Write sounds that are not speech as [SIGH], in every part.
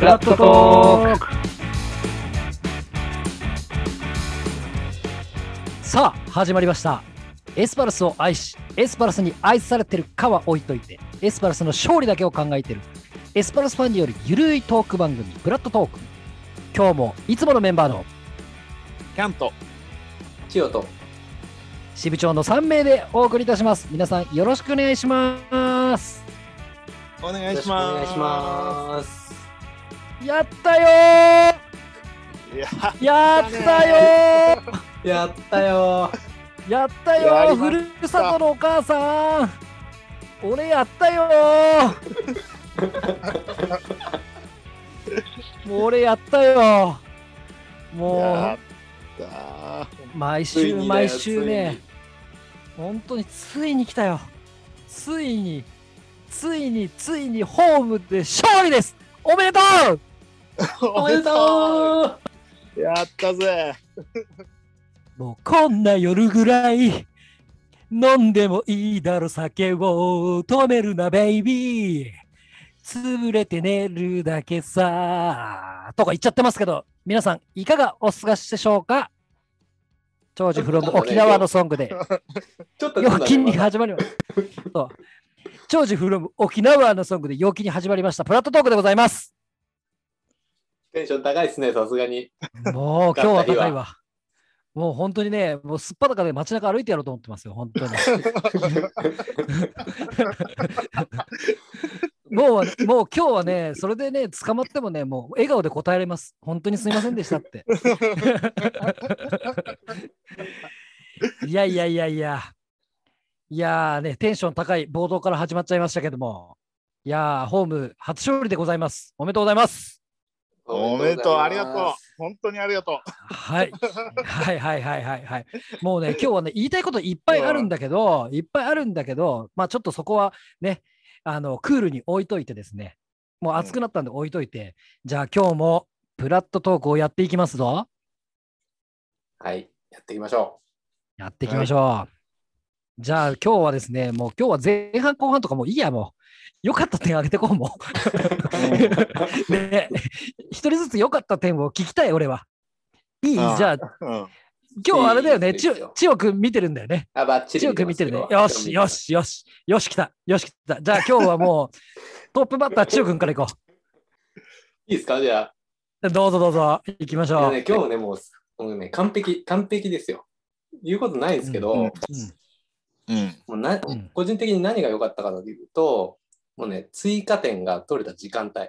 フラットトークさあ始まりましたエスパルスを愛しエスパルスに愛されてるかは置いといてエスパルスの勝利だけを考えてるエスパルスファンによるゆるいトーク番組フラットトーク今日もいつものメンバーのキャント千代と支部長の3名でお送りいたします皆さんよろしくお願いしますお願いしますやったよやったよやったよやったよふるさとのお母さん俺やったよ [LAUGHS] もう俺やったよもう毎週毎週ね本当についに来たよついについについにホームで勝利ですおめでとう [LAUGHS] おめでとうやったぜもうこんな夜ぐらい飲んでもいいだろ酒を止めるなベイビー潰れて寝るだけさとか言っちゃってますけど皆さんいかがお過ごしでしょうか長寿フロム沖縄のソングで。ちょっと預金に始まりました。長寿フロム沖縄のソングで陽気に始まりました。プラットトークでございます。テンション高いですね、さすがに。[LAUGHS] もう今日は高いわ。もう本当にね、もうすっぱだかで街中歩いてやろうと思ってますよ、本当に。[LAUGHS] もう、もう今日はね、それでね、捕まってもね、もう笑顔で答えられます。本当にすみませんでしたって。いやいやいやいや。いやね、テンション高い冒頭から始まっちゃいましたけども。いやホーム初勝利でございます。おめでとうございます。おめでとう、ありがとう。本当にありがとう。はい。はいはいはいはいはい。もうね、今日はね、言いたいこといっぱいあるんだけど、[LAUGHS] いっぱいあるんだけど、まあちょっとそこはね、あの、クールに置いといてですね、もう熱くなったんで置いといて、うん、じゃあ今日もプラットトークをやっていきますぞ。はい、やっていきましょう。やっていきましょう。はい、じゃあ今日はですね、もう今日は前半後半とかもういいや、もう。良かった点挙げてこうもで、一人ずつ良かった点を聞きたい、俺は。いいじゃあ、今日あれだよね、千代くん見てるんだよね。あ、ばっちり。千代くん見てるね。よし、よし、よし、よし、来た、よし、来た。じゃあ今日はもう、[LAUGHS] トップバッター、千代くんからいこう。いいですか、じゃあ。どうぞどうぞ、行きましょう。ね、今日ね、もう、もうね、完璧、完璧ですよ。言うことないですけど、うんうんうん、もうな個人的に何が良かったかというと、もうね、追加点が取れた時間帯。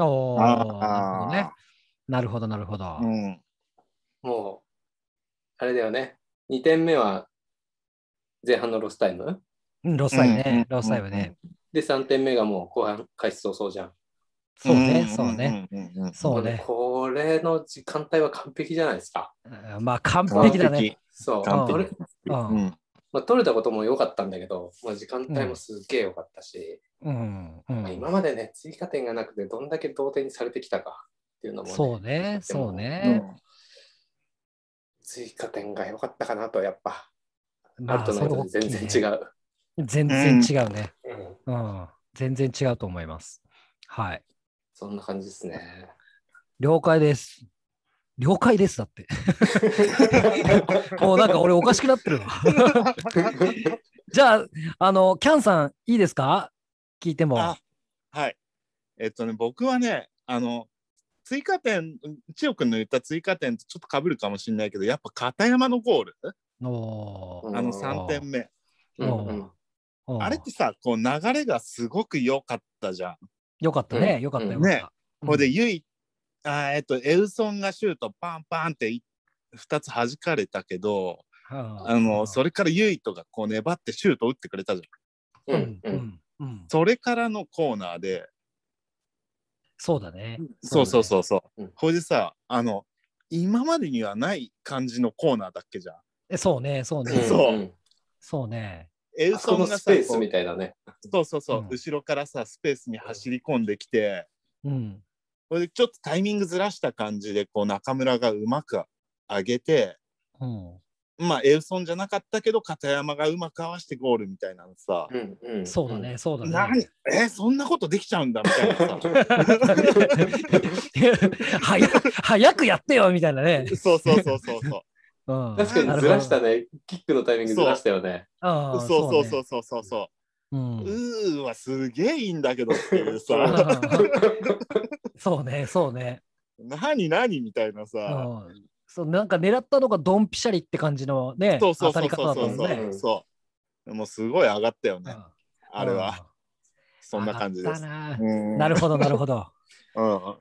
おお、ね、なるほど、なるほど、うん、もう、あれだよね。2点目は前半のロスタイム。ロスタイムね、ロスタイムね。で、3点目がもう後半開始早々じゃん。そうね、そうね。そうね。これの時間帯は完璧じゃないですか。まあ、完璧だね。そう。取れ,、まあ、取れたことも良かったんだけど、まあ、時間帯もすっげえ良かったし、うんうん、今までね、追加点がなくて、どんだけ同点にされてきたかっていうのも、ね、そうね、そうね、追加点が良かったかなと、やっぱ、まあ、るとないと全然違う、ね。全然違うね、うん、うん。全然違うと思います。はい。そんな感じですね。了解です。了解ですだって。[LAUGHS] もうなんか俺おかしくなってるわ [LAUGHS] じゃあ、あの、キャンさんいいですか聞いても。はい。えっとね、僕はね、あの、追加点、千代君の言った追加点とちょっとかぶるかもしれないけど、やっぱ片山のゴールおあの3点目。あれってさ、こう流れがすごく良かったじゃん。よかったね、よかったよ。ね。ほ、うんで、ゆい、あえっと、エウソンがシュートパンパンって2つ弾かれたけど、あの、それからゆいとがこう粘ってシュート打ってくれたじゃん。うん。それからのコーナーで。そうだね。そうそうそうそう。ほん、でさ、あの、今までにはない感じのコーナーだっけじゃん。え、そうね、そうね。そう。そうね。エウソンがさ、スペースみたいだね。そうそうそう、後ろからさ、スペースに走り込んできて、うん。これでちょっとタイミングずらした感じで、こう、中村がうまく上げて、うん。まあ、エウソンじゃなかったけど、片山がうまく合わせてゴールみたいなのさ。うんうん、そうだね、そうだね。何え、そんなことできちゃうんだみたいなさ。早早くやってよみたいなね。そうそうそうそうう。ん、確かにずらしたね。キックのタイミングずらしたよね。そうそうそうそうそうそう。うん、うーわ、すげえいいんだけどっていうさ。[LAUGHS] そうね、そうね。何何みたいなさ。うんそうなんか狙ったのがドンピシャリって感じのね、当たり方だったんですね。そう。もうすごい上がったよね、あれは。そんな感じです。ななるほど、なるほど。[LAUGHS] うん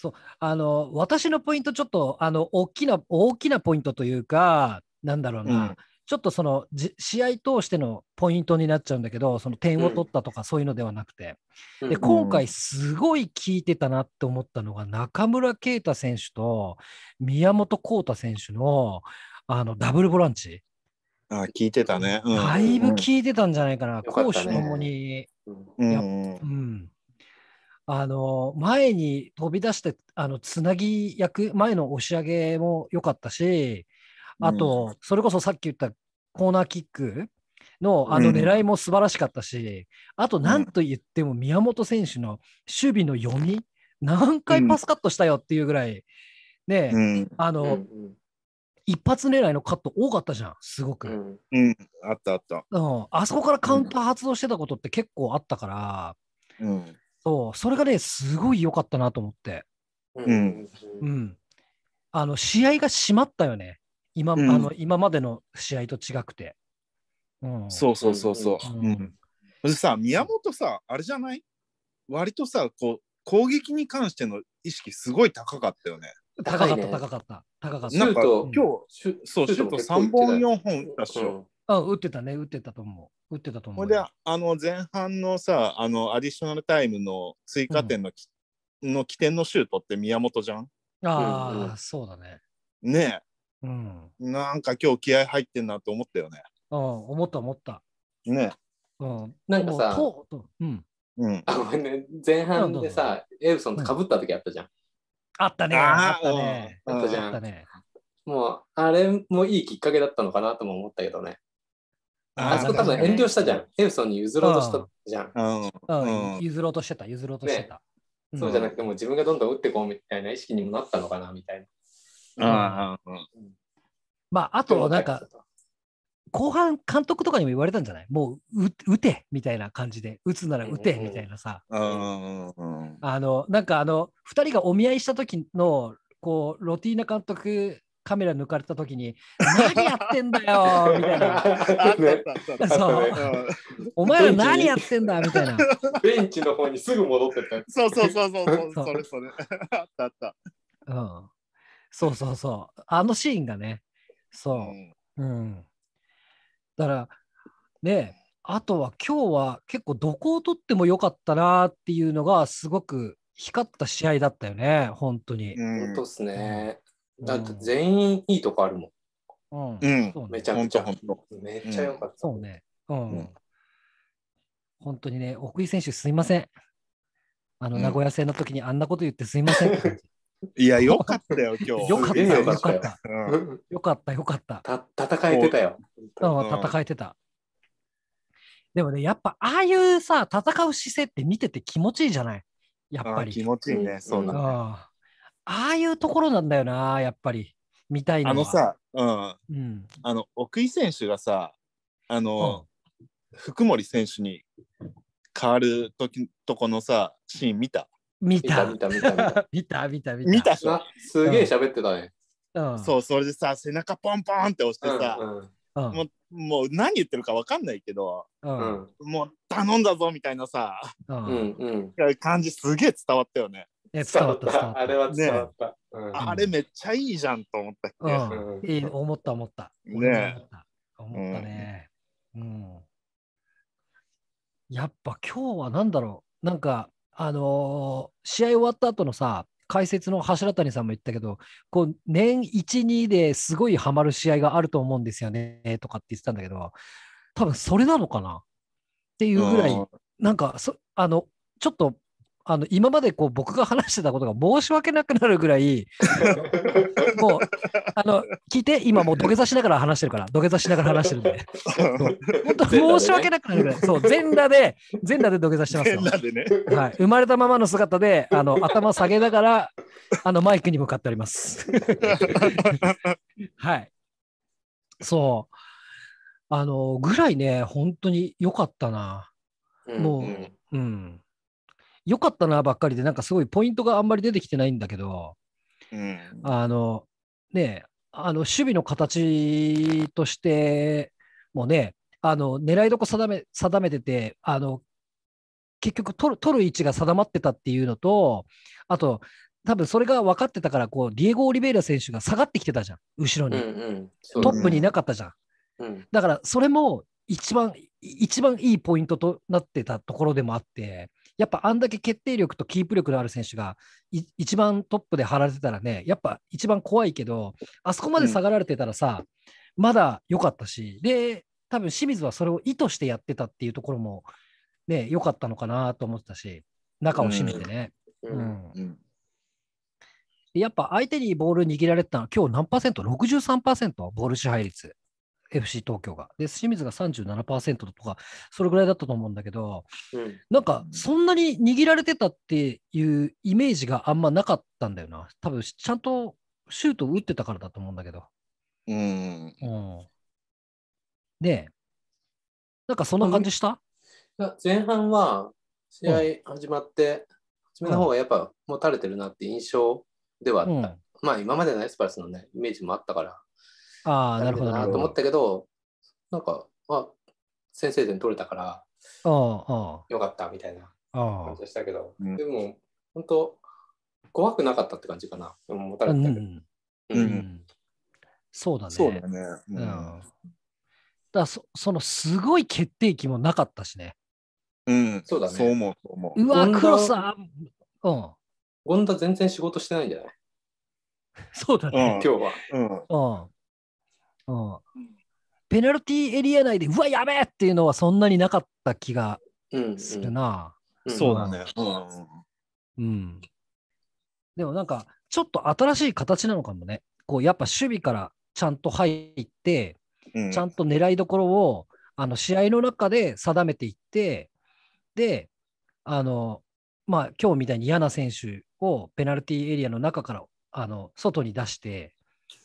そうあの私のポイントちょっとあの大きな大きなポイントというかなんだろうな、うんちょっとその試合通してのポイントになっちゃうんだけど、その点を取ったとかそういうのではなくて、うん、で今回、すごい効いてたなって思ったのが、中村啓太選手と宮本浩太選手のあのダブルボランチ。あ聞いてたね、うん、だいぶ効いてたんじゃないかな、攻守ともに。あの前に飛び出してあのつなぎ役前の押し上げも良かったし、あと、それこそさっき言ったコーナーキックのあの狙いも素晴らしかったし、うん、あとなんといっても宮本選手の守備の読み、何回パスカットしたよっていうぐらい、ね、うん、あの、うん、一発狙いのカット多かったじゃん、すごく。うん、あったあった、うん。あそこからカウンター発動してたことって結構あったから、うん、そう、それがね、すごい良かったなと思って。うん。うん、あの、試合が締まったよね。今,、あの今までの試合と違くて。うん、そうそうそうそう。うんうん、さ宮本さあれじゃない割とさこう攻撃に関しての意識すごい高かったよね。高かった、ね、高かった。高かった。なんか、うん、今日、シュそう、シュート3本、4本打ったしょ。打ってたね、打ってたと思う。打ってたと思う。ほで、あの、前半のさ、あの、アディショナルタイムの追加点の,、うん、の起点のシュートって宮本じゃんああ、うん、そうだね。ねうん、なんか今日気合入ってんなと思ったよね。うん、思った思った。ね。うん、なんかさ、うん、うん、あごめんね、前半でさ、エルソンとかぶった時あったじゃん。あったね、あったね。あったね、もう、あれもいいきっかけだったのかなとも思ったけどね。あそこ多分遠慮したじゃん。エルソンに譲ろうとしたじゃん。うん、譲ろうとしてた、譲ろうとしてた。そうじゃなくて、もう自分がどんどん打ってこうみたいな意識にもなったのかなみたいな。あまあ、あと、なんか、後半、監督とかにも言われたんじゃないもうう、打てみたいな感じで、打つなら打てみたいなさ。あの、なんかあの、2人がお見合いした時の、こう、ロティーナ監督、カメラ抜かれた時に「何やってんだよ」[LAUGHS] みたいな「そうお前ら何やってんだ」みたいなベンチの方にすぐ戻ってたそうそうそうそう [LAUGHS] そうそれそれあったあったうんそうそうそう。あのシーンがね。そう。うん。うん、だから、ね、あとは今日は結構どこを取ってもよかったなっていうのがすごく光った試合だったよね、本当に。本当ですね。だって全員いいとこあるもん。うん。うん、めちゃくちゃ。めっちゃよかった。そうね。うん。本当にね、奥井選手すいません。あの、名古屋戦の時にあんなこと言ってすいません。いや、よかったよ、今日。よかったよ、よかったよ。かった、よかった。た戦えてたよ。戦えてた。でもね、やっぱ、ああいうさ、戦う姿勢って見てて気持ちいいじゃないやっぱり。気持ちいいね、そうなんだ、ああいうところなんだよな、やっぱり。みたいな。あのさ、うん。うん、あの、奥井選手がさ、あの、うん、福森選手に変わるときとこのさ、シーン見た見た見た見た見た見た [LAUGHS] 見たすげえ喋ってたね、そうそれでさ背中ポンポンって押してさ、もうもう何言ってるか分かんないけど、もう頼んだぞみたいなさ、感じすげえ伝わったよね。伝わったあれは伝わった、ねあれめっちゃいいじゃんと思ったいい思った思ったね思ったね、うんやっぱ今日は何だろうなんかあのー、試合終わった後のさ、解説の柱谷さんも言ったけど、こう年1、2ですごいハマる試合があると思うんですよねとかって言ってたんだけど、多分それなのかなっていうぐらい、なんかそあのちょっとあの今までこう僕が話してたことが申し訳なくなるぐらい、[LAUGHS] もう、あの、聞いて、今もう土下座しながら話してるから、土下座しながら話してるんで、本当申し訳なくなるぐらい、そう、全裸で、全裸で土下座してますよ。ね、はい、生まれたままの姿で、あの頭下げながら、あのマイクに向かっております。[LAUGHS] はい。そう。あの、ぐらいね、本当に良かったな。もう、うん、うん良かったなばっかりで、なんかすごいポイントがあんまり出てきてないんだけど、うん、あの、ね、あの守備の形としてもね、あの狙いどこ定め定めてて、あの結局取る取る位置が定まってたっていうのと、あと、多分それが分かってたから、こう、ディエゴ・オリベイラ選手が下がってきてたじゃん、後ろに。うんうんね、トップにいなかったじゃん。うん、だから、それも一番、一番いいポイントとなってたところでもあって、やっぱあんだけ決定力とキープ力のある選手が一番トップで張られてたらね、やっぱ一番怖いけど、あそこまで下がられてたらさ、うん、まだ良かったし、で、多分清水はそれを意図してやってたっていうところも、ね、良かったのかなと思ってたし、中を締めてね。うん、うんやっぱ相手にボール握られてたのは今日何パーセント ?63% ボール支配率。FC 東京が。で、清水が37%とか、それぐらいだったと思うんだけど、うん、なんか、そんなに握られてたっていうイメージがあんまなかったんだよな。多分、ちゃんとシュート打ってたからだと思うんだけど。うん。うん、で、なんかそんな感じした、うん、前半は、試合始まって、初めの方はやっぱ、もう垂れてるなって印象ではあった。まあ、今までのエスパルスのね、イメージもあったから。ああ、なるほど。なと思ったけど、なんか、まあ、先生で取れたから、ああよかったみたいな感じでしたけど、でも、本当怖くなかったって感じかな。たれたけど。うんそうだね。そうだね。うん。だそそのすごい決定機もなかったしね。うん、そうだね。そう思う、そう思う。うわ、黒さん。うん。ゴン全然仕事してないんじゃない [LAUGHS] そうだね。今日は。うん。うんうん、ペナルティーエリア内で、うわ、やべえっていうのはそんなになかった気がするな。うなん、だよ。うん。うん。でもなんか、ちょっと新しい形なのかもね。こう、やっぱ守備からちゃんと入って、うん、ちゃんと狙いどころを、あの、試合の中で定めていって、で、あの、まあ、今日みたいに嫌な選手をペナルティーエリアの中から、あの、外に出して、っ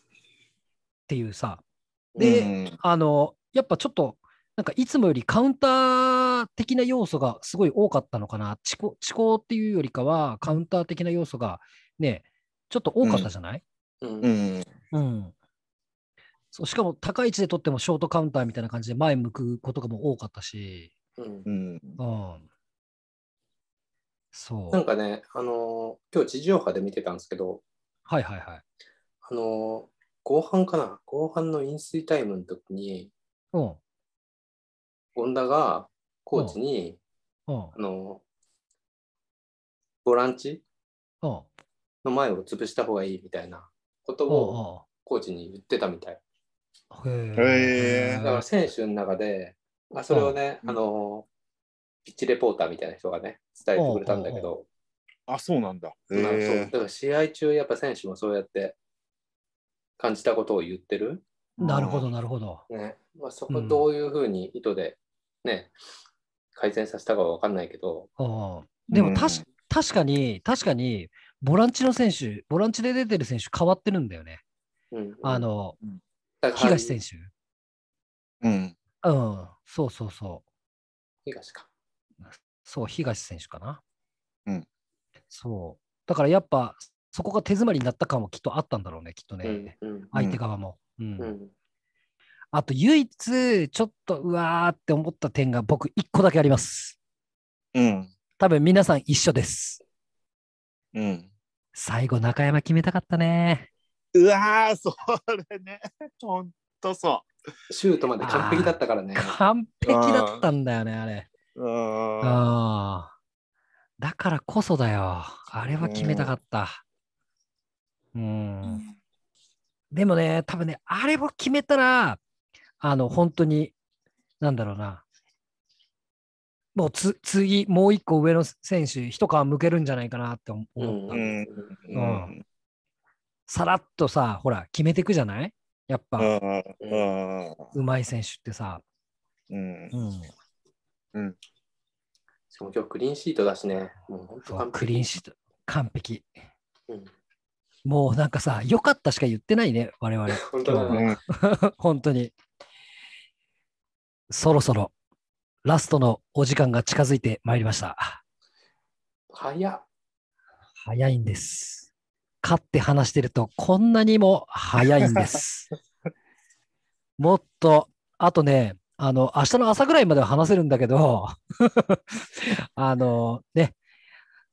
ていうさ、で、うん、あの、やっぱちょっと、なんかいつもよりカウンター的な要素がすごい多かったのかな。地高っていうよりかは、カウンター的な要素がね、ちょっと多かったじゃない、うん、うんうん、そうしかも高い位置で取ってもショートカウンターみたいな感じで前向くことがも多かったし、うん、うん、そうなんかね、あのー、今日地上波で見てたんですけど、はいはいはい。あの後半かな後半の飲水タイムの時に、うん。権田がコーチに、うん、あの、ボランチ、うん、の前を潰した方がいいみたいなことをコーチに言ってたみたい。へだから選手の中で、あそれをね、あの、ピッチレポーターみたいな人がね、伝えてくれたんだけど。あ、そうなんだ。そうだから試合中、やっぱ選手もそうやって、感じたことを言ってる。なるほど、なるほど。ねまあ、そこどういうふうに意図で、ね、改善させたかは分かんないけど。でもたし、うん、確かに、確かに、ボランチの選手、ボランチで出てる選手変わってるんだよね。うん、あの、うん、東選手。うん。うん、そうそうそう。東か。そう、東選手かな。うん。そう。だからやっぱそこが手詰まりになった感はきっとあったんだろうね、きっとね、うんうん、相手側も。うん、うん、あと、唯一、ちょっとうわーって思った点が僕、1個だけあります。うん。多分皆さん一緒です。うん。最後、中山決めたかったね。うわー、それね、ほんとそう。シュートまで完璧だったからね。完璧だったんだよね、あれ。うん。だからこそだよ。あれは決めたかった。うん。でもね、多分ね、あれを決めたら、あの、本当に、なんだろうな、もうつ次、もう一個上の選手、一皮むけるんじゃないかなって思った。うん、うん、さらっとさ、ほら、決めていくじゃないやっぱ、うまい選手ってさ。うん。うん。うん、しかも今日クリーンシートだしね。もう本当クリーンシート、完璧。うんもうなんかさ、よかったしか言ってないね、我々。[LAUGHS] 本当だね。[LAUGHS] 本当に。そろそろラストのお時間が近づいてまいりました。早早いんです。勝って話してるとこんなにも早いんです。[LAUGHS] もっと、あとね、あの、明日の朝ぐらいまでは話せるんだけど、あの、ね、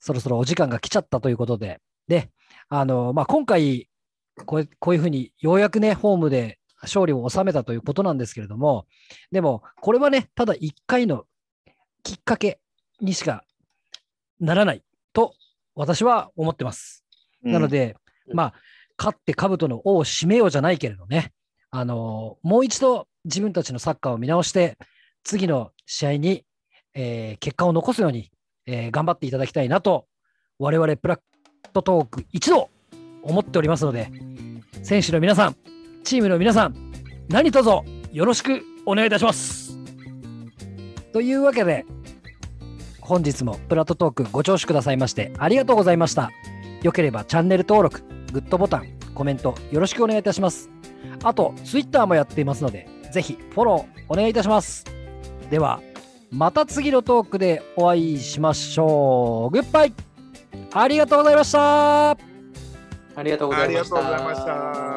そろそろお時間が来ちゃったということで、で、あの、まあ、今回こう、こういうふうにようやくね、ホームで勝利を収めたということなんですけれども、でも、これはね、ただ1回のきっかけにしかならないと私は思ってます。なので、うん、まあ、勝って兜の尾を締めようじゃないけれどね、あのもう一度自分たちのサッカーを見直して、次の試合に、えー、結果を残すように、えー、頑張っていただきたいなと、我々ブラットトーク一度思っておりますので、選手の皆さん、チームの皆さん、何卒よろしくお願いいたします。というわけで、本日もプラットトークご聴取くださいましてありがとうございました。よければチャンネル登録、グッドボタン、コメントよろしくお願いいたします。あと、Twitter もやっていますので、ぜひフォローお願いいたします。では、また次のトークでお会いしましょう。グッバイありがとうございましたありがとうございました。